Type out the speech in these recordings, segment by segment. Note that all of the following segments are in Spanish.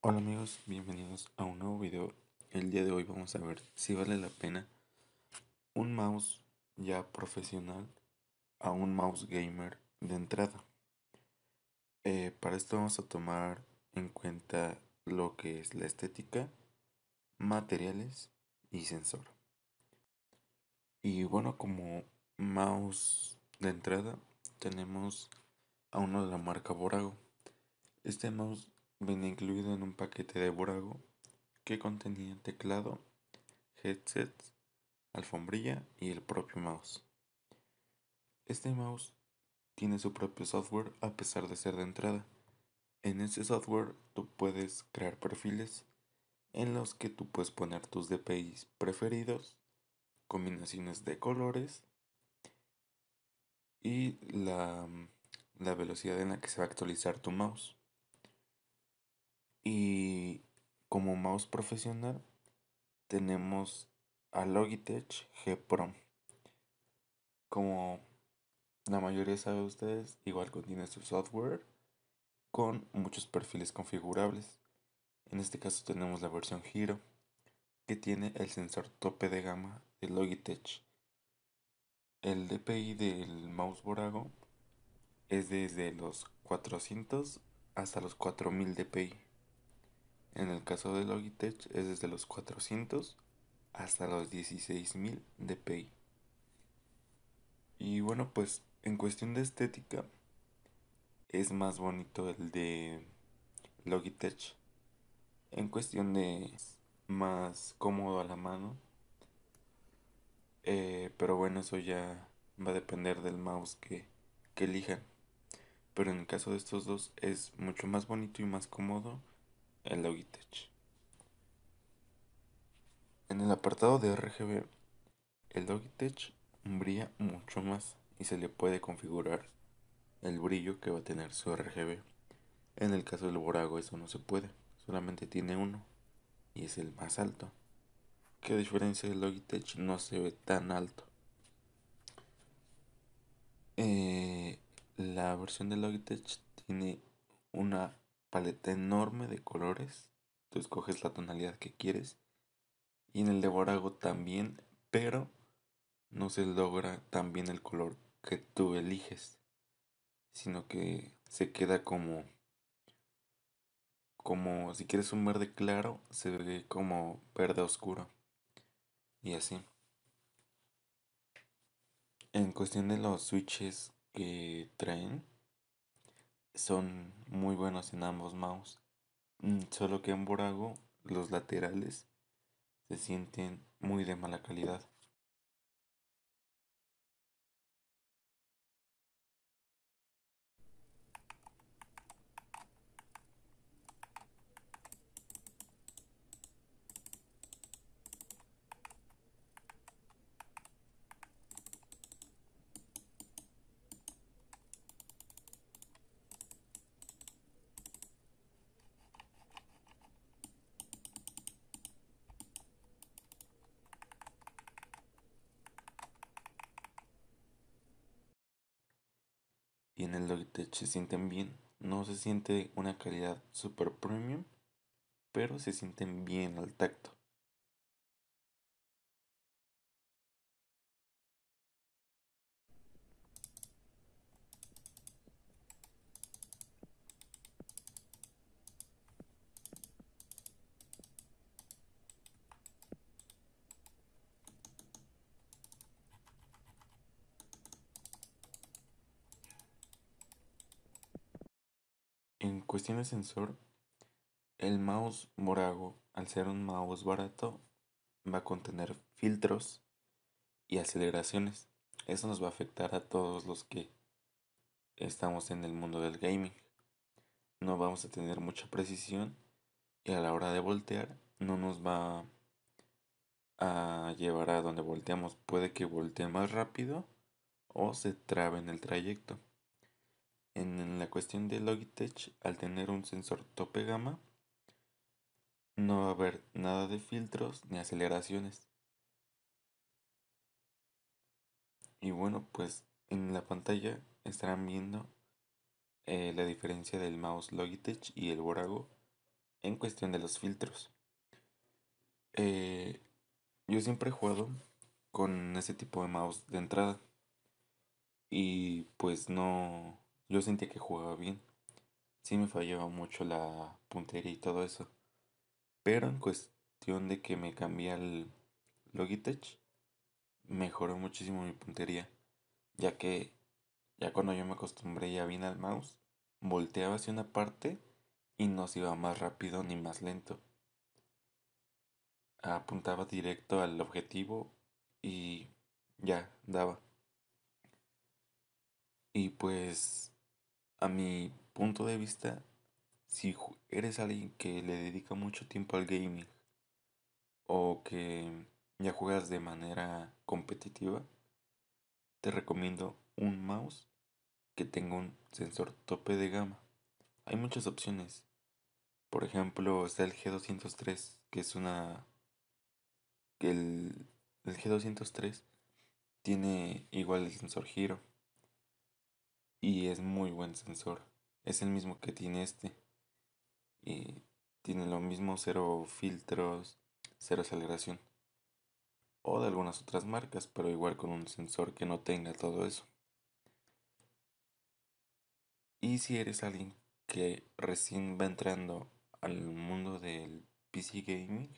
Hola amigos, bienvenidos a un nuevo video. El día de hoy vamos a ver si vale la pena un mouse ya profesional a un mouse gamer de entrada. Eh, para esto vamos a tomar en cuenta lo que es la estética, materiales y sensor. Y bueno, como mouse de entrada tenemos a uno de la marca Borago. Este mouse Venía incluido en un paquete de Burago que contenía teclado, headset, alfombrilla y el propio mouse. Este mouse tiene su propio software a pesar de ser de entrada. En ese software tú puedes crear perfiles en los que tú puedes poner tus DPIs preferidos, combinaciones de colores y la velocidad en la que se va a actualizar tu mouse. Y como mouse profesional tenemos a Logitech G Pro. Como la mayoría sabe ustedes, igual contiene su software con muchos perfiles configurables. En este caso tenemos la versión Hero que tiene el sensor tope de gama de Logitech. El DPI del mouse Borago es desde los 400 hasta los 4000 DPI. En el caso de Logitech es desde los 400 hasta los 16.000 dpi. Y bueno, pues en cuestión de estética es más bonito el de Logitech. En cuestión de más cómodo a la mano. Eh, pero bueno, eso ya va a depender del mouse que, que elijan. Pero en el caso de estos dos es mucho más bonito y más cómodo el Logitech. En el apartado de RGB, el Logitech brilla mucho más y se le puede configurar el brillo que va a tener su RGB. En el caso del Borago eso no se puede, solamente tiene uno y es el más alto. Que a diferencia del Logitech no se ve tan alto. Eh, la versión de Logitech tiene una paleta enorme de colores. Tú escoges la tonalidad que quieres. Y en el de también, pero no se logra también el color que tú eliges, sino que se queda como como si quieres un verde claro, se ve como verde oscuro. Y así. En cuestión de los switches que traen, son muy buenos en ambos mouse. Mm, solo que en Borago los laterales se sienten muy de mala calidad. y en el Logitech se sienten bien. No se siente una calidad super premium, pero se sienten bien al tacto. En cuestión de sensor, el mouse Morago, al ser un mouse barato, va a contener filtros y aceleraciones. Eso nos va a afectar a todos los que estamos en el mundo del gaming. No vamos a tener mucha precisión y a la hora de voltear no nos va a llevar a donde volteamos. Puede que voltee más rápido o se trabe en el trayecto en la cuestión de Logitech, al tener un sensor tope gama, no va a haber nada de filtros ni aceleraciones. Y bueno, pues en la pantalla estarán viendo eh, la diferencia del mouse Logitech y el Borago en cuestión de los filtros. Eh, yo siempre he jugado con ese tipo de mouse de entrada. Y pues no, yo sentía que jugaba bien. Sí me fallaba mucho la puntería y todo eso. Pero en cuestión de que me cambié al Logitech, mejoró muchísimo mi puntería. Ya que ya cuando yo me acostumbré ya bien al mouse, volteaba hacia una parte y no se iba más rápido ni más lento. Apuntaba directo al objetivo y ya, daba. Y pues a mi punto de vista, si eres alguien que le dedica mucho tiempo al gaming o que ya juegas de manera competitiva, te recomiendo un mouse que tenga un sensor tope de gama. Hay muchas opciones. Por ejemplo, está el G203, que es una... El, el G203 tiene igual el sensor giro y es muy buen sensor. Es el mismo que tiene este. Y tiene lo mismo, cero filtros, cero aceleración. O de algunas otras marcas, pero igual con un sensor que no tenga todo eso. Y si eres alguien que recién va entrando al mundo del PC gaming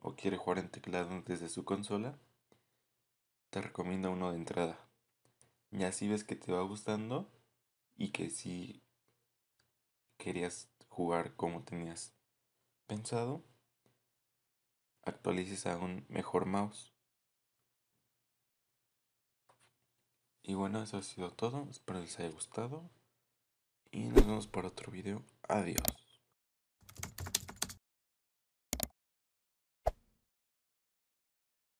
o quiere jugar en teclado desde su consola, te recomiendo uno de entrada, y así ves que te va gustando y que si querías jugar como tenías pensado, actualices a un mejor mouse. Y bueno, eso ha sido todo. Espero les haya gustado. Y nos vemos para otro video. Adiós.